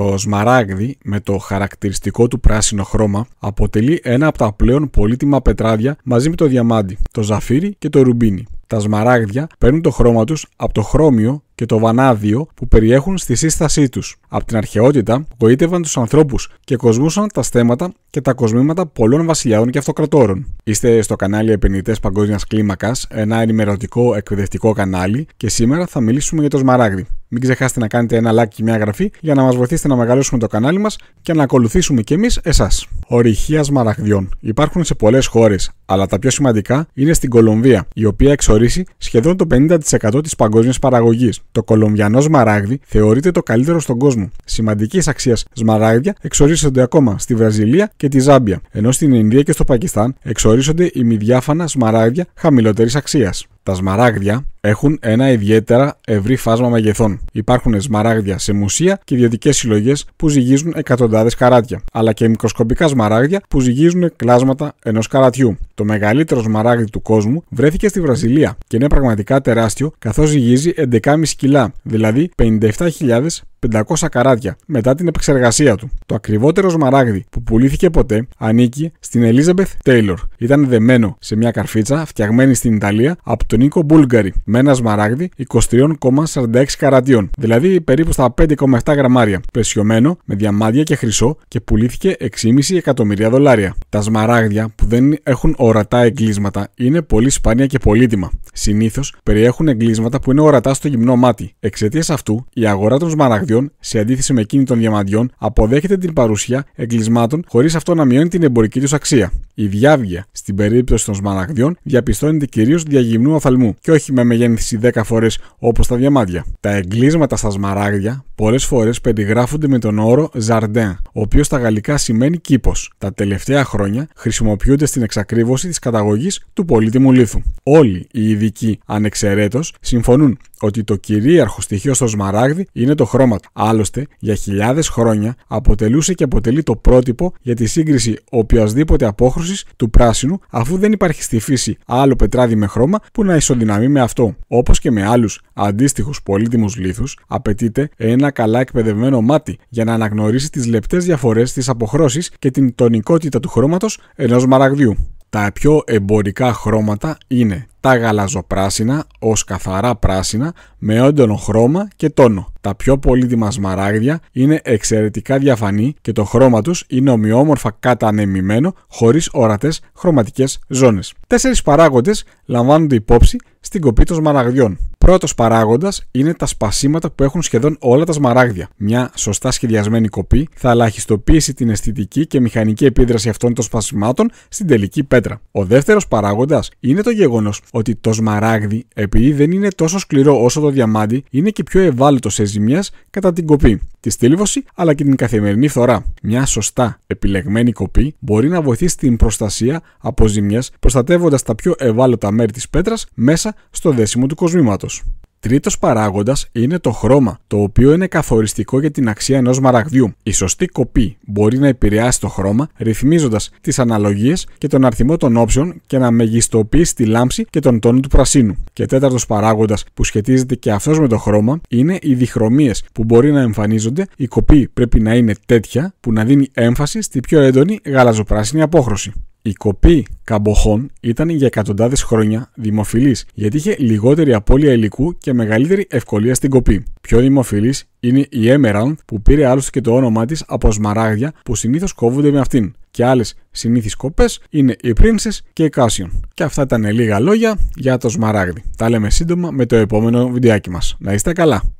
Το σμαράγδι με το χαρακτηριστικό του πράσινο χρώμα αποτελεί ένα από τα πλέον πολύτιμα πετράδια μαζί με το διαμάντι, το ζαφύρι και το ρουμπίνι. Τα σμαράγδια παίρνουν το χρώμα τους από το χρώμιο και το βανάδιο που περιέχουν στη σύστασή τους. Από την αρχαιότητα, γοήτευαν τους ανθρώπους και κοσμούσαν τα στέματα και τα κοσμήματα πολλών βασιλιάδων και αυτοκρατόρων. Είστε στο κανάλι Επενδυτές Παγκόσμιας Κλίμακας, ένα ενημερωτικό εκπαιδευτικό κανάλι, και σήμερα θα μιλήσουμε για το σμαράγδι. Μην ξεχάσετε να κάνετε ένα like και μια γραφή για να μας βοηθήσετε να μεγαλώσουμε το κανάλι μας και να ακολουθήσουμε κι εμείς εσάς. Ορυχεία σμαραγδιών υπάρχουν σε πολλές χώρες, αλλά τα πιο σημαντικά είναι στην Κολομβία, η οποία εξορίσει σχεδόν το 50% της παγκόσμιας παραγωγής. Το κολομβιανό σμαράγδι θεωρείται το καλύτερο στον κόσμο. Σημαντικής αξίας σμαράγδια εξορίζονται ακόμα στη Βραζιλία και τη Ζάμπια, ενώ στην Ινδία και στο Πακιστάν εξορίσσονται ημιδιάφανα σμαράγδια χαμηλότερης αξίας. Τα σμαράγδια έχουν ένα ιδιαίτερα ευρύ φάσμα μεγεθών. Υπάρχουν σμαράγδια σε μουσεία και ιδιωτικές συλλογές που ζυγίζουν εκατοντάδες καράτια, αλλά και μικροσκοπικά σμαράγδια που ζυγίζουν κλάσματα ενός καρατιού. Το μεγαλύτερο σμαράγδι του κόσμου βρέθηκε στη Βραζιλία και είναι πραγματικά τεράστιο καθώς ζυγίζει 11,5 κιλά, δηλαδή 57.000 500 καράτια μετά την επεξεργασία του. Το ακριβότερος σμαράγδι που πουλήθηκε ποτέ ανήκει στην Elizabeth Taylor. Ήταν δεμένο σε μια καρφίτσα φτιαγμένη στην Ιταλία από τον Νίκο Μπούλγκαρη με ένα σμαράγδι 23,46 καρατιών, δηλαδή περίπου στα 5,7 γραμμάρια, πλαισιωμένο με διαμάντια και χρυσό και πουλήθηκε 6,5 εκατομμύρια δολάρια. Τα σμαράγδια που δεν έχουν ορατά εγκλίσματα είναι πολύ σπάνια και πολύτιμα. Συνήθως περιέχουν εγκλίσματα που είναι ορατά στο γυμνό μάτι. Εξαιτίας αυτού η αγορά των σμαραγδιών σε αντίθεση με εκείνη των διαμαντιών, αποδέχεται την παρουσία εγκλισμάτων χωρίς αυτό να μειώνει την εμπορική τους αξία. Η διάβγεια στην περίπτωση των σμαραγδιών διαπιστώνεται κυρίως διαγυμνού οθαλμού και όχι με μεγέθυνση 10 φορές όπως τα διαμάδια. Τα εγκλίσματα στα σμαράγδια πολλές φορές περιγράφονται με τον όρο Jardin, ο οποίος στα γαλλικά σημαίνει κήπος. Τα τελευταία χρόνια χρησιμοποιούνται στην εξακρίβωση της καταγωγής του πολύτιμου λίθου. Όλοι οι ειδικοί ανεξαιρέτως συμφωνούν ότι το κυρίαρχο στοιχείο στο σμαράγδι είναι το χρώμα του. Άλλωστε, για χιλιάδες χρόνια αποτελούσε και αποτελεί το πρότυπο για τη σύγκριση οποιασδήποτε απόχρωση του πράσινου, αφού δεν υπάρχει στη φύση άλλο πετράδι με χρώμα που να ισοδυναμεί με αυτό. Όπως και με άλλους αντίστοιχους πολύτιμους λίθους, απαιτείται ένα καλά εκπαιδευμένο μάτι για να αναγνωρίσει τις λεπτές διαφορές, τι αποχρώσει και την τονικότητα του χρώματος ενός μαραγδιού. Τα πιο εμπορικά χρώματα είναι τα γαλαζοπράσινα ως καθαρά πράσινα με έντονο χρώμα και τόνο. Τα πιο πολύτιμα σμαράγδια είναι εξαιρετικά διαφανή και το χρώμα τους είναι ομοιόμορφα κατανεμημένο χωρίς ορατές χρωματικές ζώνες. Τέσσερις παράγοντες λαμβάνονται υπόψη στην κοπή των σμαραγδιών. Πρώτος παράγοντας είναι τα σπασίματα που έχουν σχεδόν όλα τα σμαράγδια. Μια σωστά σχεδιασμένη κοπή θα ελαχιστοποιήσει την αισθητική και μηχανική επίδραση αυτών των σπασιμάτων στην τελική πέτρα. Ο δεύτερος παράγοντας είναι το γεγονός ότι το σμαράγδι, επειδή δεν είναι τόσο σκληρό όσο το διαμάντι, είναι και πιο ευάλωτο σε ζημιά κατά την κοπή, τη στήλβωση αλλά και την καθημερινή φθορά. Μια σωστά επιλεγμένη κοπή μπορεί να βοηθήσει την προστασία από ζημιές, προστατεύοντας τα πιο ευάλωτα μέρη της πέτρας μέσα στο δέσιμο του κοσμήματος. Τρίτος παράγοντας είναι το χρώμα, το οποίο είναι καθοριστικό για την αξία ενός μαραγδιού. Η σωστή κοπή μπορεί να επηρεάσει το χρώμα, ρυθμίζοντας τις αναλογίες και τον αριθμό των όψεων και να μεγιστοποιήσει τη λάμψη και τον τόνο του πρασίνου. Και τέταρτος παράγοντας που σχετίζεται και αυτός με το χρώμα είναι οι διχρωμίες που μπορεί να εμφανίζονται. Η κοπή πρέπει να είναι τέτοια που να δίνει έμφαση στη πιο έντονη γαλαζοπράσινη απόχρωση. Η κοπή καμποχών ήταν για εκατοντάδες χρόνια δημοφιλής γιατί είχε λιγότερη απώλεια υλικού και μεγαλύτερη ευκολία στην κοπή. Πιο δημοφιλής είναι η Emerald που πήρε άλλωστε και το όνομά της από σμαράγδια που συνήθως κόβονται με αυτήν. Και άλλες συνήθεις κοπές είναι η Princess και η Κάσιον. Και αυτά ήταν λίγα λόγια για το σμαράγδι. Τα λέμε σύντομα με το επόμενο βιντεάκι μας. Να είστε καλά!